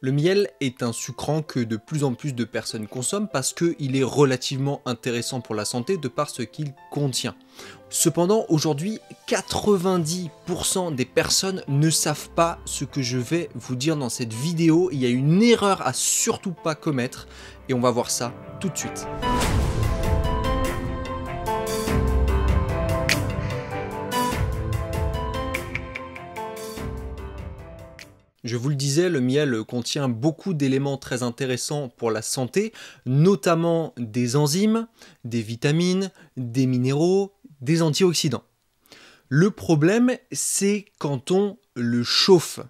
Le miel est un sucrant que de plus en plus de personnes consomment parce qu'il est relativement intéressant pour la santé de par ce qu'il contient. Cependant, aujourd'hui, 90% des personnes ne savent pas ce que je vais vous dire dans cette vidéo. Il y a une erreur à surtout pas commettre et on va voir ça tout de suite. Je vous le disais, le miel contient beaucoup d'éléments très intéressants pour la santé, notamment des enzymes, des vitamines, des minéraux, des antioxydants. Le problème, c'est quand on le chauffe.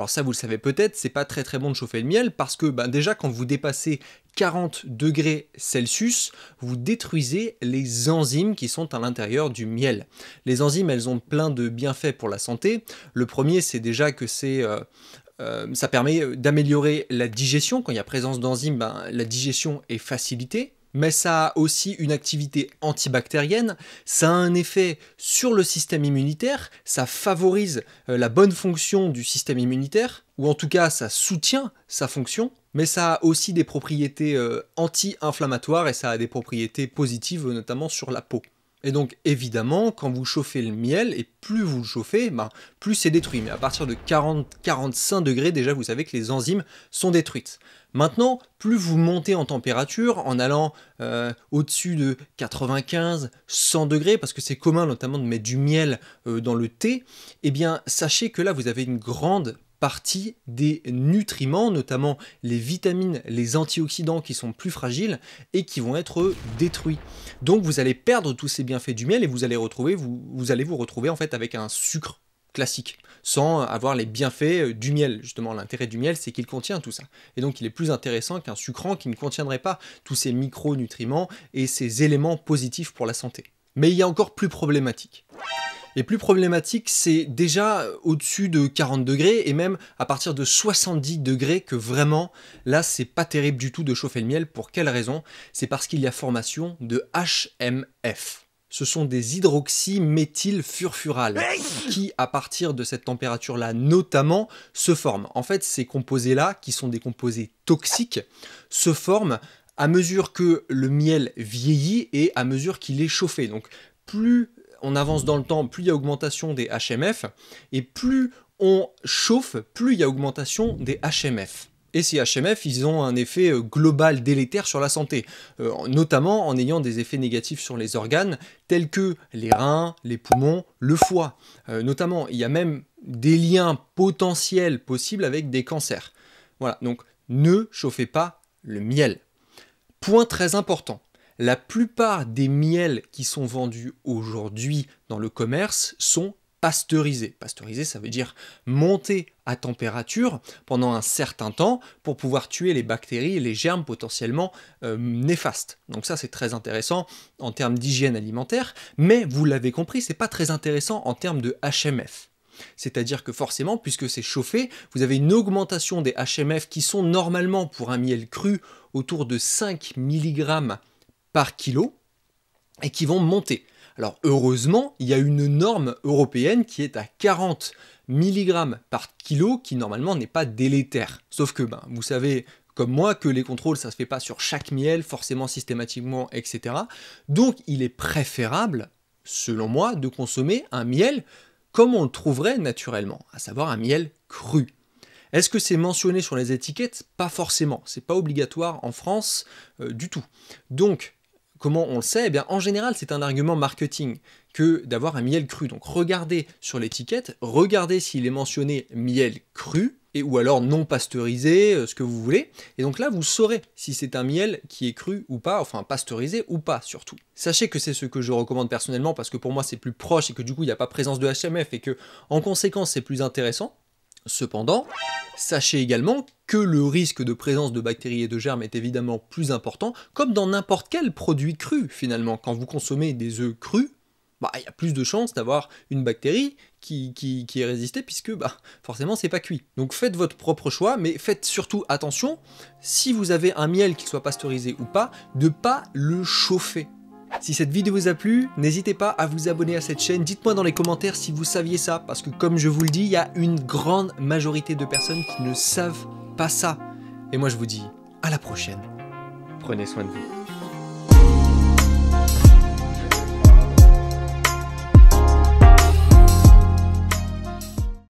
Alors ça, vous le savez peut-être, c'est pas très très bon de chauffer le miel parce que ben, déjà quand vous dépassez 40 degrés Celsius, vous détruisez les enzymes qui sont à l'intérieur du miel. Les enzymes, elles ont plein de bienfaits pour la santé. Le premier, c'est déjà que euh, euh, ça permet d'améliorer la digestion. Quand il y a présence d'enzymes, ben, la digestion est facilitée mais ça a aussi une activité antibactérienne, ça a un effet sur le système immunitaire, ça favorise euh, la bonne fonction du système immunitaire, ou en tout cas ça soutient sa fonction, mais ça a aussi des propriétés euh, anti-inflammatoires et ça a des propriétés positives notamment sur la peau. Et donc évidemment, quand vous chauffez le miel, et plus vous le chauffez, ben, plus c'est détruit. Mais à partir de 40-45 degrés, déjà vous savez que les enzymes sont détruites. Maintenant, plus vous montez en température en allant euh, au-dessus de 95, 100 degrés, parce que c'est commun notamment de mettre du miel euh, dans le thé, eh bien sachez que là vous avez une grande partie des nutriments, notamment les vitamines, les antioxydants qui sont plus fragiles et qui vont être euh, détruits. Donc vous allez perdre tous ces bienfaits du miel et vous allez, retrouver, vous allez vous retrouver en fait avec un sucre classique, sans avoir les bienfaits euh, du miel. Justement, l'intérêt du miel, c'est qu'il contient tout ça. Et donc, il est plus intéressant qu'un sucrant qui ne contiendrait pas tous ces micronutriments et ces éléments positifs pour la santé. Mais il y a encore plus problématique. Et plus problématique, c'est déjà au-dessus de 40 degrés et même à partir de 70 degrés que vraiment, là, c'est pas terrible du tout de chauffer le miel. Pour quelle raison C'est parce qu'il y a formation de HMF ce sont des hydroxyméthylfurfurales qui, à partir de cette température-là notamment, se forment. En fait, ces composés-là, qui sont des composés toxiques, se forment à mesure que le miel vieillit et à mesure qu'il est chauffé. Donc, plus on avance dans le temps, plus il y a augmentation des HMF, et plus on chauffe, plus il y a augmentation des HMF. Et ces HMF, ils ont un effet euh, global délétère sur la santé, euh, notamment en ayant des effets négatifs sur les organes tels que les reins, les poumons, le foie. Euh, notamment, il y a même des liens potentiels possibles avec des cancers. Voilà, donc ne chauffez pas le miel. Point très important, la plupart des miels qui sont vendus aujourd'hui dans le commerce sont pasteurisés. Pasteurisés, ça veut dire monter à température pendant un certain temps pour pouvoir tuer les bactéries et les germes potentiellement euh, néfastes. Donc ça c'est très intéressant en termes d'hygiène alimentaire, mais vous l'avez compris, c'est pas très intéressant en termes de HMF. C'est-à-dire que forcément, puisque c'est chauffé, vous avez une augmentation des HMF qui sont normalement pour un miel cru autour de 5 mg par kilo et qui vont monter. Alors heureusement, il y a une norme européenne qui est à 40 milligrammes par kilo qui normalement n'est pas délétère. Sauf que ben, vous savez comme moi que les contrôles ça se fait pas sur chaque miel forcément systématiquement etc. Donc il est préférable selon moi de consommer un miel comme on le trouverait naturellement, à savoir un miel cru. Est-ce que c'est mentionné sur les étiquettes Pas forcément, c'est pas obligatoire en France euh, du tout. Donc Comment on le sait eh bien, En général, c'est un argument marketing que d'avoir un miel cru. Donc regardez sur l'étiquette, regardez s'il est mentionné miel cru et, ou alors non pasteurisé, euh, ce que vous voulez. Et donc là, vous saurez si c'est un miel qui est cru ou pas, enfin pasteurisé ou pas surtout. Sachez que c'est ce que je recommande personnellement parce que pour moi c'est plus proche et que du coup il n'y a pas présence de HMF et que en conséquence c'est plus intéressant. Cependant, sachez également que le risque de présence de bactéries et de germes est évidemment plus important, comme dans n'importe quel produit cru finalement. Quand vous consommez des œufs crus, bah, il y a plus de chances d'avoir une bactérie qui, qui, qui, est résistée puisque bah, forcément c'est pas cuit. Donc faites votre propre choix, mais faites surtout attention, si vous avez un miel qui soit pasteurisé ou pas, de pas le chauffer. Si cette vidéo vous a plu, n'hésitez pas à vous abonner à cette chaîne. Dites-moi dans les commentaires si vous saviez ça, parce que comme je vous le dis, il y a une grande majorité de personnes qui ne savent pas ça. Et moi je vous dis à la prochaine. Prenez soin de vous.